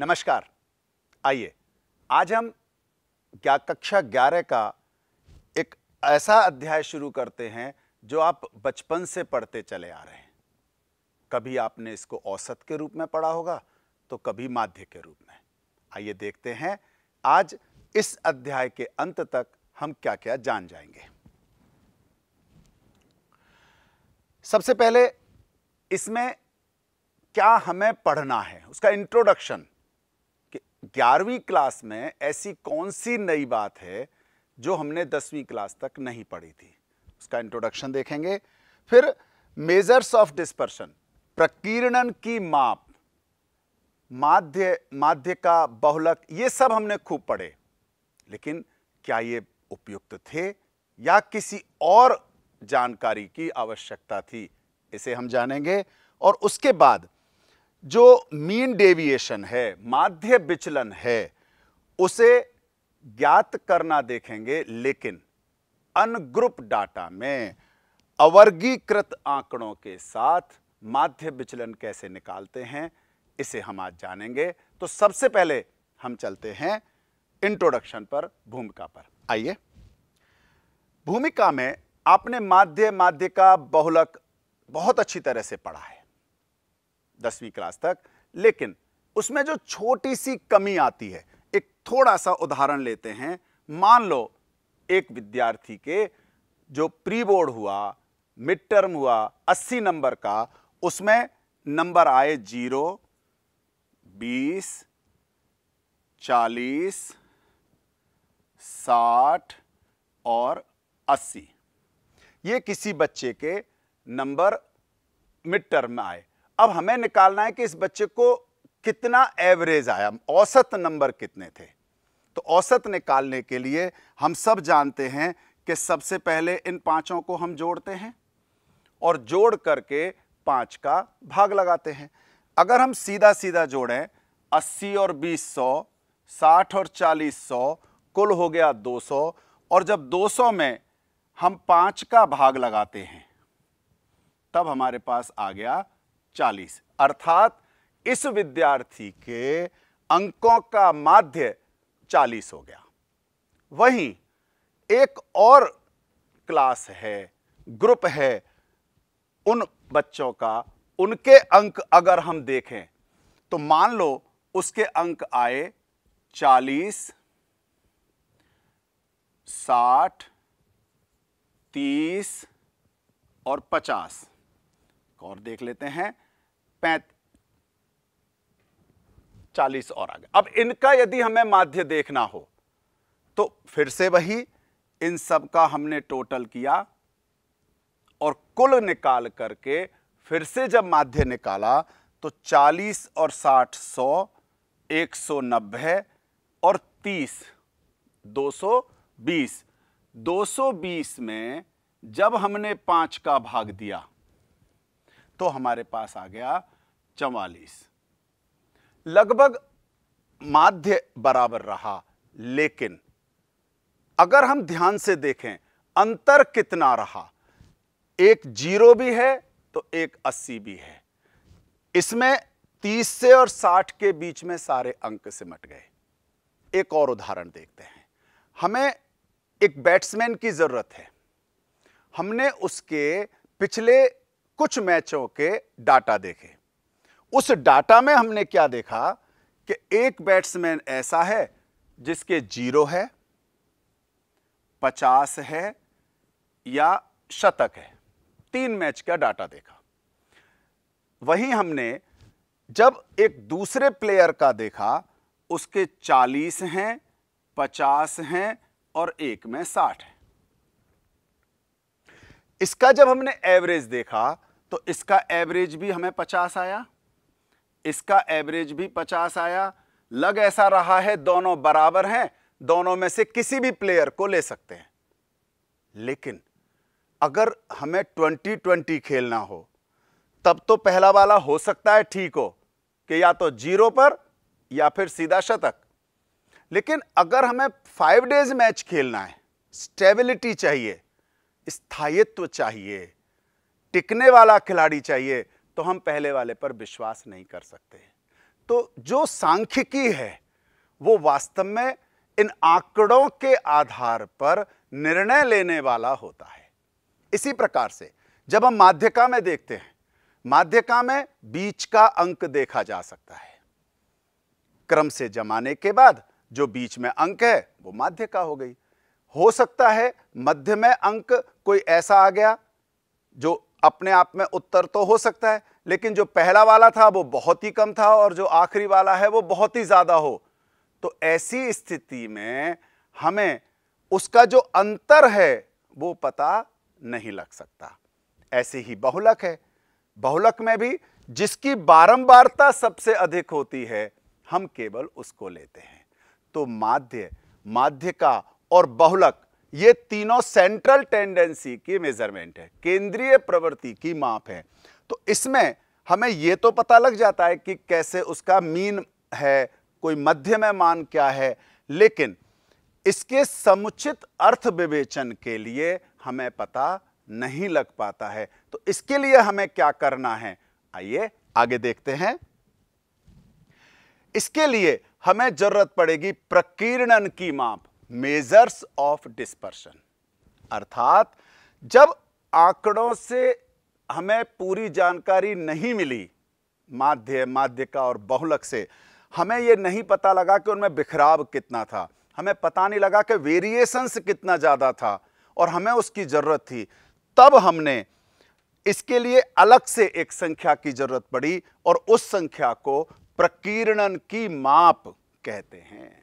नमस्कार आइए आज हम क्या कक्षा ग्यारह का एक ऐसा अध्याय शुरू करते हैं जो आप बचपन से पढ़ते चले आ रहे हैं कभी आपने इसको औसत के रूप में पढ़ा होगा तो कभी माध्य के रूप में आइए देखते हैं आज इस अध्याय के अंत तक हम क्या क्या जान जाएंगे सबसे पहले इसमें क्या हमें पढ़ना है उसका इंट्रोडक्शन ग्यारहवीं क्लास में ऐसी कौन सी नई बात है जो हमने दसवीं क्लास तक नहीं पढ़ी थी उसका इंट्रोडक्शन देखेंगे फिर मेजर्स ऑफ डिस्पर्शन प्रकीर्णन की माप माध्य माध्य का बहुलक ये सब हमने खूब पढ़े लेकिन क्या ये उपयुक्त थे या किसी और जानकारी की आवश्यकता थी इसे हम जानेंगे और उसके बाद जो मीन डेविएशन है माध्य विचलन है उसे ज्ञात करना देखेंगे लेकिन अनग्रुप डाटा में अवर्गीकृत आंकड़ों के साथ माध्य विचलन कैसे निकालते हैं इसे हम आज जानेंगे तो सबसे पहले हम चलते हैं इंट्रोडक्शन पर भूमिका पर आइए भूमिका में आपने माध्य माध्यिका बहुलक बहुत अच्छी तरह से पढ़ा है दसवीं क्लास तक लेकिन उसमें जो छोटी सी कमी आती है एक थोड़ा सा उदाहरण लेते हैं मान लो एक विद्यार्थी के जो प्री बोर्ड हुआ मिड टर्म हुआ 80 नंबर का उसमें नंबर आए जीरो बीस चालीस साठ और अस्सी ये किसी बच्चे के नंबर मिड टर्म में आए अब हमें निकालना है कि इस बच्चे को कितना एवरेज आया औसत नंबर कितने थे तो औसत निकालने के लिए हम सब जानते हैं कि सबसे पहले इन पांचों को हम जोड़ते हैं और जोड़ करके पांच का भाग लगाते हैं अगर हम सीधा सीधा जोड़ें अस्सी और बीस सौ साठ और चालीस सौ कुल हो गया दो सौ और जब दो में हम पांच का भाग लगाते हैं तब हमारे पास आ गया चालीस अर्थात इस विद्यार्थी के अंकों का माध्य चालीस हो गया वहीं एक और क्लास है ग्रुप है उन बच्चों का उनके अंक अगर हम देखें तो मान लो उसके अंक आए चालीस साठ तीस और पचास और देख लेते हैं पैंत चालीस और आगे अब इनका यदि हमें माध्य देखना हो तो फिर से वही इन सब का हमने टोटल किया और कुल निकाल करके फिर से जब माध्य निकाला तो 40 और 60 सौ एक सौ नब्बे और 30 220 220 में जब हमने पांच का भाग दिया तो हमारे पास आ गया चवालीस लगभग माध्य बराबर रहा लेकिन अगर हम ध्यान से देखें अंतर कितना रहा एक जीरो भी है तो एक अस्सी भी है इसमें तीस से और साठ के बीच में सारे अंक सिमट गए एक और उदाहरण देखते हैं हमें एक बैट्समैन की ज़रूरत है हमने उसके पिछले कुछ मैचों के डाटा देखे उस डाटा में हमने क्या देखा कि एक बैट्समैन ऐसा है जिसके जीरो है पचास है या शतक है तीन मैच का डाटा देखा वहीं हमने जब एक दूसरे प्लेयर का देखा उसके चालीस हैं पचास हैं और एक में साठ है इसका जब हमने एवरेज देखा तो इसका एवरेज भी हमें पचास आया इसका एवरेज भी पचास आया लग ऐसा रहा है दोनों बराबर हैं दोनों में से किसी भी प्लेयर को ले सकते हैं लेकिन अगर हमें ट्वेंटी ट्वेंटी खेलना हो तब तो पहला वाला हो सकता है ठीक हो कि या तो जीरो पर या फिर सीधा शतक लेकिन अगर हमें फाइव डेज मैच खेलना है स्टेबिलिटी चाहिए स्थायित्व चाहिए टिकने वाला खिलाड़ी चाहिए तो हम पहले वाले पर विश्वास नहीं कर सकते तो जो सांख्यिकी है वो वास्तव में इन आंकड़ों के आधार पर निर्णय लेने वाला होता है इसी प्रकार से जब हम माध्यका में देखते हैं माध्यका में बीच का अंक देखा जा सकता है क्रम से जमाने के बाद जो बीच में अंक है वो माध्यका हो गई हो सकता है मध्य में अंक कोई ऐसा आ गया जो अपने आप में उत्तर तो हो सकता है लेकिन जो पहला वाला था वो बहुत ही कम था और जो आखिरी वाला है वो बहुत ही ज़्यादा हो तो ऐसी स्थिति में हमें उसका जो अंतर है वो पता नहीं लग सकता ऐसे ही बहुलक है बहुलक में भी जिसकी बारंबारता सबसे अधिक होती है हम केवल उसको लेते हैं तो माध्य माध्य का और बहुलक ये तीनों सेंट्रल टेंडेंसी की मेजरमेंट है केंद्रीय प्रवृत्ति की माप है तो इसमें हमें ये तो पता लग जाता है कि कैसे उसका मीन है कोई मध्यम मान क्या है लेकिन इसके समुचित अर्थ विवेचन के लिए हमें पता नहीं लग पाता है तो इसके लिए हमें क्या करना है आइए आगे देखते हैं इसके लिए हमें जरूरत पड़ेगी प्रकीर्णन की माप मेजर्स ऑफ डिस्पर्शन अर्थात जब आंकड़ों से हमें पूरी जानकारी नहीं मिली माध्य माध्यिका और बहुलक से हमें यह नहीं पता लगा कि उनमें बिखराव कितना था हमें पता नहीं लगा कि वेरिएशंस कितना ज़्यादा था और हमें उसकी ज़रूरत थी तब हमने इसके लिए अलग से एक संख्या की ज़रूरत पड़ी और उस संख्या को प्रकीर्णन की माप कहते हैं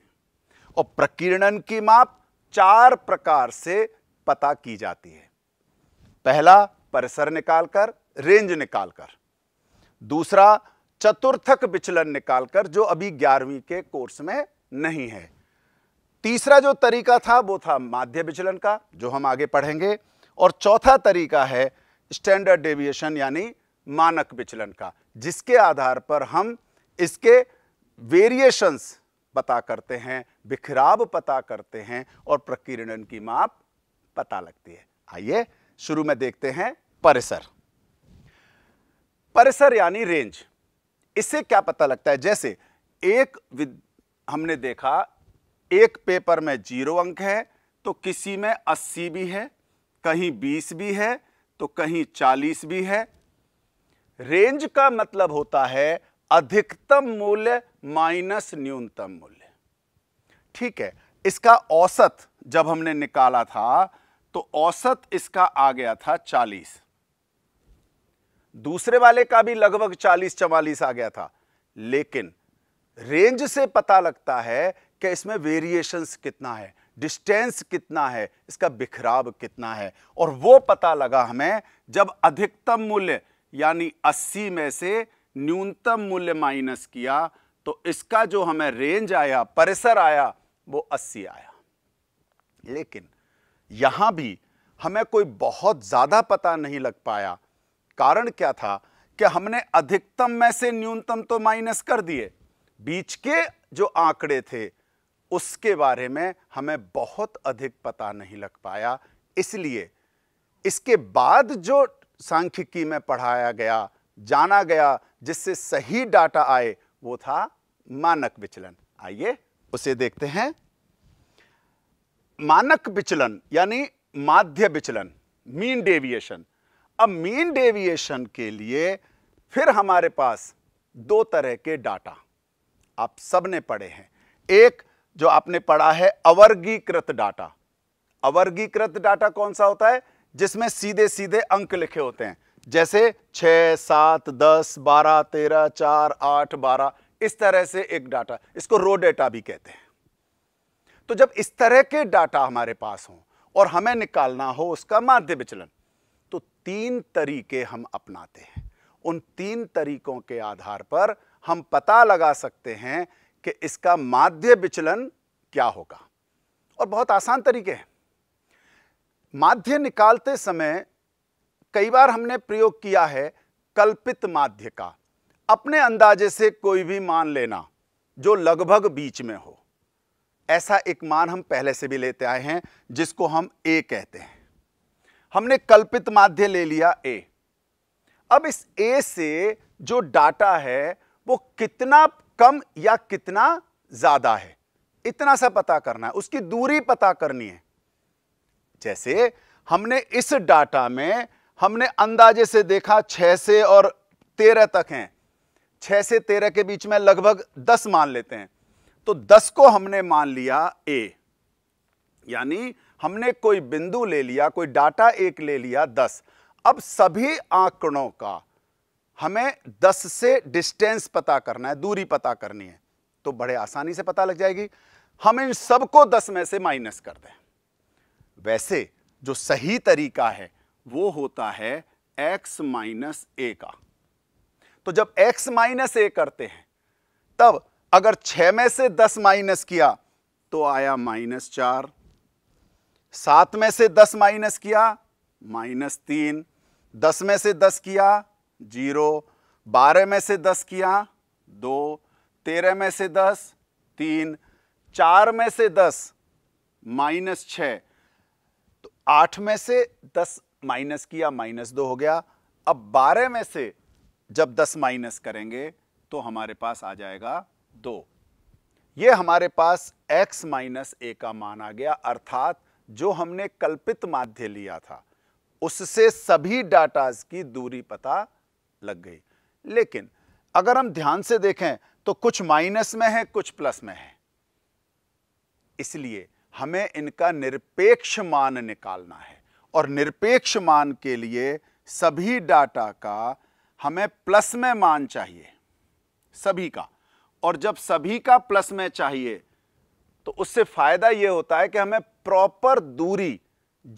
और प्रकीर्णन की माप चार प्रकार से पता की जाती है पहला परिसर निकालकर रेंज निकालकर दूसरा चतुर्थक विचलन निकालकर जो अभी ग्यारहवीं के कोर्स में नहीं है तीसरा जो तरीका था वो था माध्य विचलन का जो हम आगे पढ़ेंगे और चौथा तरीका है स्टैंडर्ड डेविएशन यानी मानक विचलन का जिसके आधार पर हम इसके वेरिएशंस पता करते हैं बिखराव पता करते हैं और प्रकीर्णन की माप पता लगती है आइए शुरू में देखते हैं परिसर परिसर यानी रेंज इससे क्या पता लगता है जैसे एक हमने देखा एक पेपर में जीरो अंक है तो किसी में अस्सी भी है कहीं बीस भी है तो कहीं चालीस भी है रेंज का मतलब होता है अधिकतम मूल्य माइनस न्यूनतम मूल्य ठीक है इसका औसत जब हमने निकाला था तो औसत इसका आ गया था 40 दूसरे वाले का भी लगभग 40 चवालीस आ गया था लेकिन रेंज से पता लगता है कि इसमें वेरिएशंस कितना है डिस्टेंस कितना है इसका बिखराव कितना है और वो पता लगा हमें जब अधिकतम मूल्य यानी 80 में से न्यूनतम मूल्य माइनस किया तो इसका जो हमें रेंज आया परिसर आया वो 80 आया लेकिन यहां भी हमें कोई बहुत ज़्यादा पता नहीं लग पाया कारण क्या था कि हमने अधिकतम में से न्यूनतम तो माइनस कर दिए बीच के जो आंकड़े थे उसके बारे में हमें बहुत अधिक पता नहीं लग पाया इसलिए इसके बाद जो सांख्यिकी में पढ़ाया गया जाना गया जिससे सही डाटा आए वो था मानक विचलन आइए उसे देखते हैं मानक विचलन यानी माध्य विचलन मीन डेविएशन अब मीन डेविएशन के लिए फिर हमारे पास दो तरह के डाटा आप सबने पढ़े हैं एक जो आपने पढ़ा है अवर्गीकृत डाटा अवर्गीकृत डाटा कौन सा होता है जिसमें सीधे सीधे अंक लिखे होते हैं जैसे छ सात दस बारह तेरह चार आठ बारह इस तरह से एक डाटा इसको रो डेटा भी कहते हैं तो जब इस तरह के डाटा हमारे पास हो और हमें निकालना हो उसका माध्य विचलन तो तीन तरीके हम अपनाते हैं उन तीन तरीकों के आधार पर हम पता लगा सकते हैं कि इसका माध्य विचलन क्या होगा और बहुत आसान तरीके हैं माध्य निकालते समय कई बार हमने प्रयोग किया है कल्पित माध्य का अपने अंदाजे से कोई भी मान लेना जो लगभग बीच में हो ऐसा एक मान हम पहले से भी लेते आए हैं जिसको हम ए कहते हैं हमने कल्पित माध्य ले लिया ए अब इस ए से जो डाटा है वो कितना कम या कितना ज्यादा है इतना सा पता करना है उसकी दूरी पता करनी है जैसे हमने इस डाटा में हमने अंदाजे से देखा छह से और तेरह तक हैं छह से तेरह के बीच में लगभग दस मान लेते हैं तो दस को हमने मान लिया ए यानी हमने कोई बिंदु ले लिया कोई डाटा एक ले लिया दस अब सभी आंकड़ों का हमें दस से डिस्टेंस पता करना है दूरी पता करनी है तो बड़े आसानी से पता लग जाएगी हम इन सबको दस में से माइनस कर दें वैसे जो सही तरीका है वो होता है एक्स माइनस ए का तो जब x माइनस ए करते हैं तब अगर छह में से दस माइनस किया तो आया माइनस चार सात में से दस माइनस किया माइनस तीन दस में से दस किया जीरो बारह में से दस किया दो तेरह में से दस तीन चार में से दस माइनस छ तो आठ में से दस माइनस किया माइनस दो हो गया अब बारह में से जब 10 माइनस करेंगे तो हमारे पास आ जाएगा दो ये हमारे पास x माइनस ए का मान आ गया अर्थात जो हमने कल्पित माध्य लिया था उससे सभी डाटाज की दूरी पता लग गई लेकिन अगर हम ध्यान से देखें तो कुछ माइनस में है कुछ प्लस में है इसलिए हमें इनका निरपेक्ष मान निकालना है और निरपेक्ष मान के लिए सभी डाटा का हमें प्लस में मान चाहिए सभी का और जब सभी का प्लस में चाहिए तो उससे फायदा यह होता है कि हमें प्रॉपर दूरी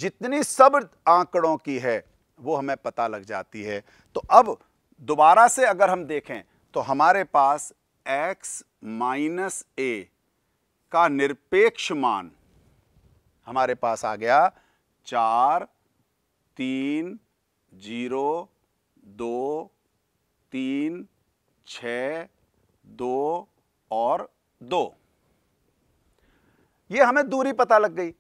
जितनी सब आंकड़ों की है वो हमें पता लग जाती है तो अब दोबारा से अगर हम देखें तो हमारे पास x माइनस ए का निरपेक्ष मान हमारे पास आ गया चार तीन जीरो दो तीन छ दो और दो ये हमें दूरी पता लग गई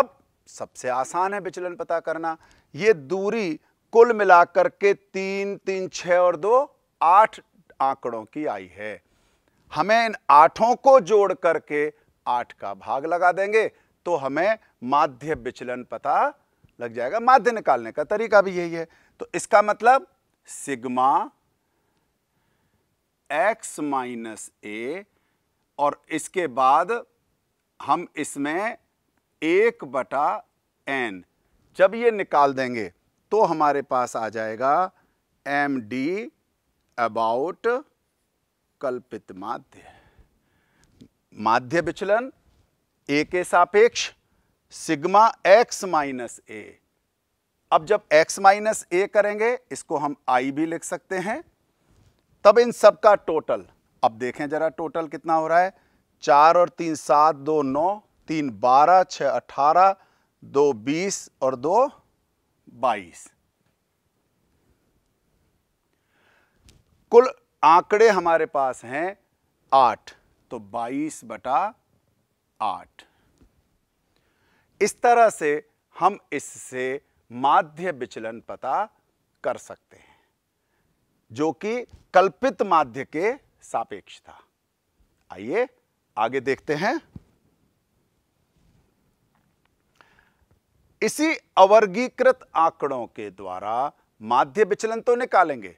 अब सबसे आसान है विचलन पता करना ये दूरी कुल मिलाकर के तीन तीन छ और दो आठ आंकड़ों की आई है हमें इन आठों को जोड़ करके आठ का भाग लगा देंगे तो हमें माध्य विचलन पता लग जाएगा माध्य निकालने का तरीका भी यही है तो इसका मतलब सिग्मा एक्स माइनस ए और इसके बाद हम इसमें एक बटा एन जब ये निकाल देंगे तो हमारे पास आ जाएगा एम डी अबाउट कल्पित माध्य माध्य विचलन ए के सापेक्ष सिग्मा एक्स माइनस ए अब जब x माइनस ए करेंगे इसको हम i भी लिख सकते हैं तब इन सब का टोटल अब देखें जरा टोटल कितना हो रहा है चार और तीन सात दो नौ तीन बारह छ अठारह दो बीस और दो बाईस कुल आंकड़े हमारे पास हैं आठ तो बाईस बटा आठ इस तरह से हम इससे माध्य विचलन पता कर सकते हैं जो कि कल्पित माध्य के सापेक्ष था आइए आगे देखते हैं इसी अवर्गीकृत आंकड़ों के द्वारा माध्य विचलन तो निकालेंगे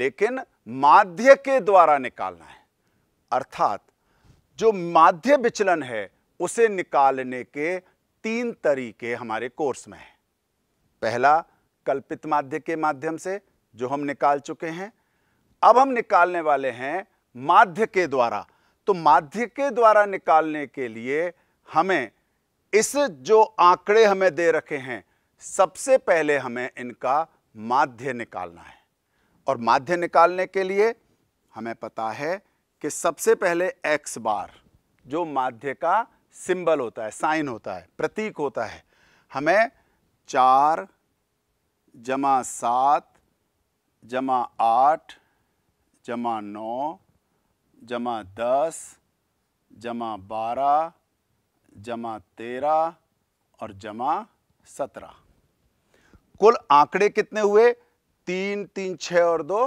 लेकिन माध्य के द्वारा निकालना है अर्थात जो माध्य विचलन है उसे निकालने के तीन तरीके हमारे कोर्स में हैं पहला कल्पित माध्य के माध्यम से जो हम निकाल चुके हैं अब हम निकालने वाले हैं माध्य के द्वारा तो माध्य के द्वारा निकालने के लिए हमें इस जो आंकड़े हमें दे रखे हैं सबसे पहले हमें इनका माध्य निकालना है और माध्य निकालने के लिए हमें पता है कि सबसे पहले एक्स बार जो माध्य का सिंबल होता है साइन होता है प्रतीक होता है हमें चार जमा सात जमा आठ जमा नौ जमा दस जमा बारह जमा तेरह और जमा सत्रह कुल आंकड़े कितने हुए तीन तीन छ और दो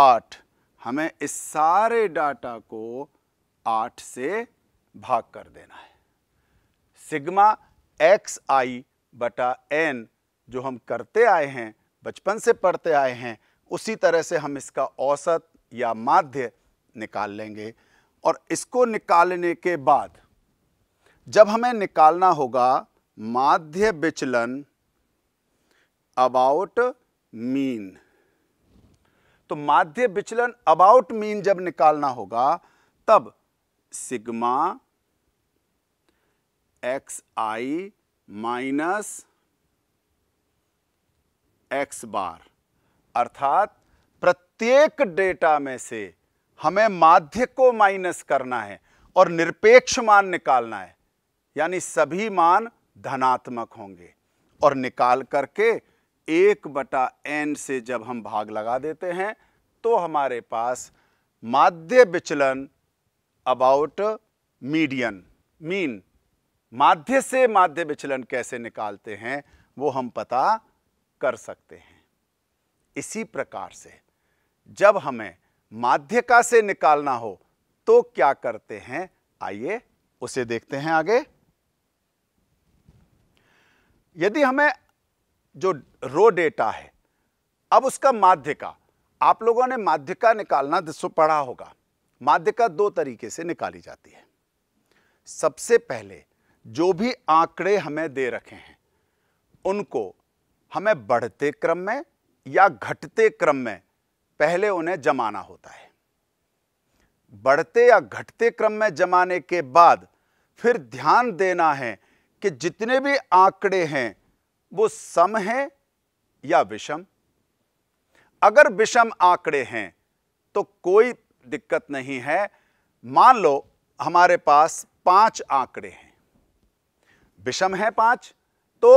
आठ हमें इस सारे डाटा को आठ से भाग कर देना है सिग्मा एक्स आई बटा एन जो हम करते आए हैं बचपन से पढ़ते आए हैं उसी तरह से हम इसका औसत या माध्य निकाल लेंगे और इसको निकालने के बाद जब हमें निकालना होगा माध्य विचलन अबाउट मीन तो माध्य विचलन अबाउट मीन जब निकालना होगा तब sigma X I minus X bar अर्थात प्रत्येक डेटा में से हमें माध्य को माइनस करना है और निरपेक्ष मान निकालना है यानी सभी मान धनात्मक होंगे और निकाल करके एक बटा एन से जब हम भाग लगा देते हैं तो हमारे पास माध्य विचलन अबाउट मीडियन मीन माध्य से माध्य विचलन कैसे निकालते हैं वो हम पता कर सकते हैं इसी प्रकार से जब हमें माध्यिका से निकालना हो तो क्या करते हैं आइए उसे देखते हैं आगे यदि हमें जो रो डेटा है अब उसका माध्यिका आप लोगों ने माध्यिका निकालना पढ़ा होगा माध्यिका दो तरीके से निकाली जाती है सबसे पहले जो भी आंकड़े हमें दे रखे हैं उनको हमें बढ़ते क्रम में या घटते क्रम में पहले उन्हें जमाना होता है बढ़ते या घटते क्रम में जमाने के बाद फिर ध्यान देना है कि जितने भी आंकड़े हैं वो सम हैं या विषम अगर विषम आंकड़े हैं तो कोई दिक्कत नहीं है मान लो हमारे पास पांच आंकड़े हैं विषम है पांच तो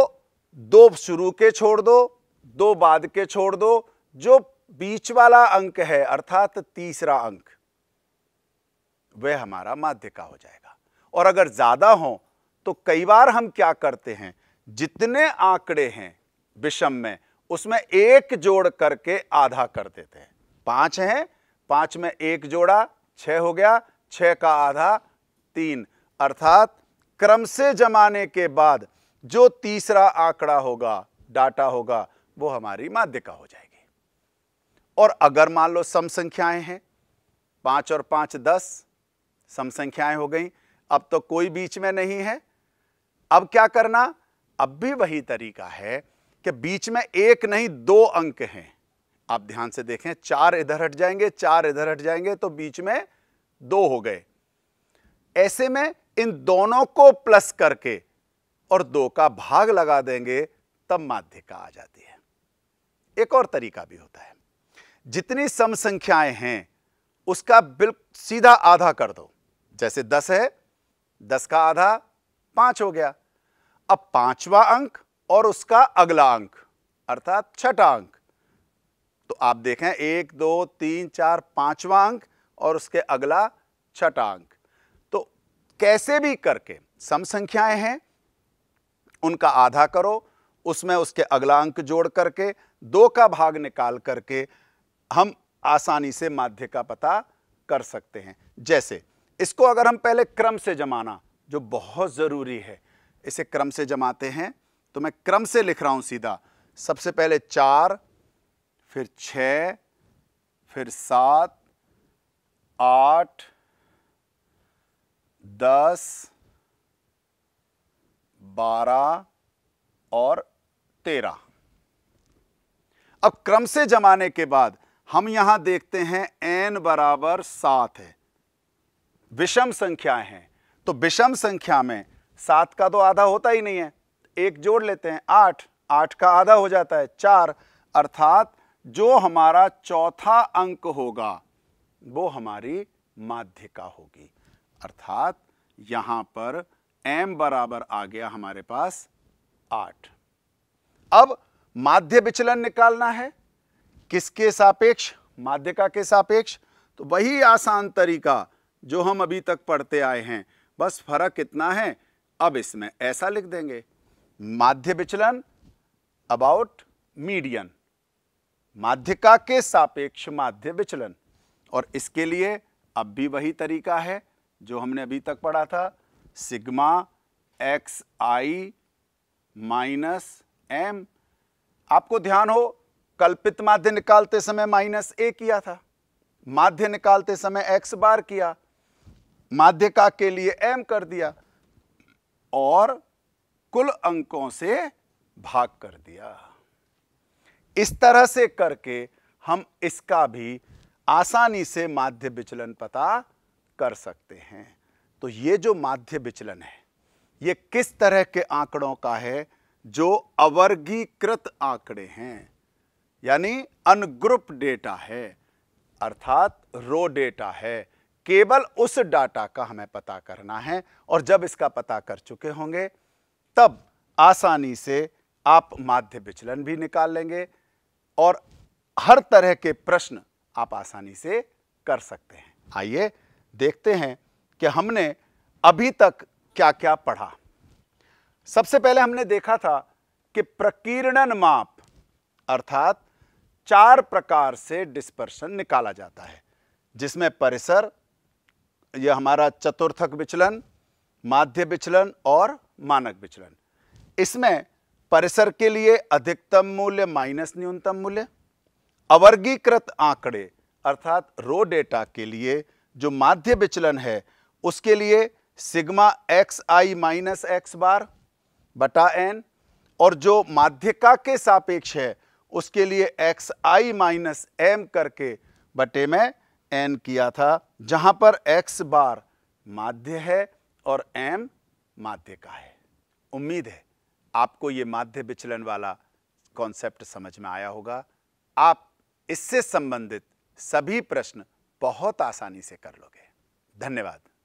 दो शुरू के छोड़ दो दो बाद के छोड़ दो जो बीच वाला अंक है अर्थात तीसरा अंक वह हमारा माध्य का हो जाएगा और अगर ज्यादा हो तो कई बार हम क्या करते हैं जितने आंकड़े हैं विषम में उसमें एक जोड़ करके आधा कर देते हैं पांच हैं पांच में एक जोड़ा छह हो गया छह का आधा तीन अर्थात क्रम से जमाने के बाद जो तीसरा आंकड़ा होगा डाटा होगा वो हमारी माध्य का हो जाएगी और अगर मान लो सम संख्याएं हैं पांच और पांच दस सम संख्याएं हो गई अब तो कोई बीच में नहीं है अब क्या करना अब भी वही तरीका है कि बीच में एक नहीं दो अंक हैं आप ध्यान से देखें चार इधर हट जाएंगे चार इधर हट जाएंगे तो बीच में दो हो गए ऐसे में इन दोनों को प्लस करके और दो का भाग लगा देंगे तब माध्यिका आ जाती है एक और तरीका भी होता है जितनी सम संख्याएं हैं उसका बिल्कुल सीधा आधा कर दो जैसे दस है दस का आधा पांच हो गया अब पांचवा अंक और उसका अगला अंक अर्थात छठा अंक तो आप देखें एक दो तीन चार पांचवा अंक और उसके अगला छठा अंक कैसे भी करके सम संख्याएं हैं उनका आधा करो उसमें उसके अगला अंक जोड़ करके दो का भाग निकाल करके हम आसानी से माध्य का पता कर सकते हैं जैसे इसको अगर हम पहले क्रम से जमाना जो बहुत ज़रूरी है इसे क्रम से जमाते हैं तो मैं क्रम से लिख रहा हूं सीधा सबसे पहले चार फिर छ फिर सात आठ दस बारह और तेरह अब क्रम से जमाने के बाद हम यहां देखते हैं एन बराबर सात है विषम संख्या है तो विषम संख्या में सात का तो आधा होता ही नहीं है एक जोड़ लेते हैं आठ आठ का आधा हो जाता है चार अर्थात जो हमारा चौथा अंक होगा वो हमारी माध्यिका होगी अर्थात यहां पर m बराबर आ गया हमारे पास आठ अब माध्य विचलन निकालना है किसके सापेक्ष माध्यिका के सापेक्ष तो वही आसान तरीका जो हम अभी तक पढ़ते आए हैं बस फर्क इतना है अब इसमें ऐसा लिख देंगे माध्य विचलन अबाउट मीडियन माध्यिका के सापेक्ष माध्य विचलन और इसके लिए अब भी वही तरीका है जो हमने अभी तक पढ़ा था sigma X I minus M आपको ध्यान हो कल्पित माध्य निकालते समय माइनस ए किया था माध्य निकालते समय एक्स बार किया माध्य का के लिए एम कर दिया और कुल अंकों से भाग कर दिया इस तरह से करके हम इसका भी आसानी से माध्य विचलन पता कर सकते हैं तो ये जो माध्य विचलन है ये किस तरह के आंकड़ों का है जो अवर्गीकृत आंकड़े हैं यानी अनग्रुप डेटा है अर्थात रो डेटा है केवल उस डाटा का हमें पता करना है और जब इसका पता कर चुके होंगे तब आसानी से आप माध्य विचलन भी निकाल लेंगे और हर तरह के प्रश्न आप आसानी से कर सकते हैं आइए देखते हैं कि हमने अभी तक क्या क्या पढ़ा सबसे पहले हमने देखा था कि प्रकीर्णन माप अर्थात चार प्रकार से डिस्पर्शन निकाला जाता है जिसमें परिसर यह हमारा चतुर्थक विचलन माध्य विचलन और मानक विचलन इसमें परिसर के लिए अधिकतम मूल्य माइनस न्यूनतम मूल्य अवर्गीकृत आंकड़े अर्थात रो डेटा के लिए जो माध्य विचलन है उसके लिए sigma X I minus X bar बटा एन और जो माध्यिका के सापेक्ष है उसके लिए एक्स आई माइनस एम करके बटे में एन किया था जहां पर एक्स बार माध्य है और एम माध्य का है उम्मीद है आपको ये माध्य विचलन वाला कॉन्सेप्ट समझ में आया होगा आप इससे संबंधित सभी प्रश्न बहुत आसानी से कर लोगे धन्यवाद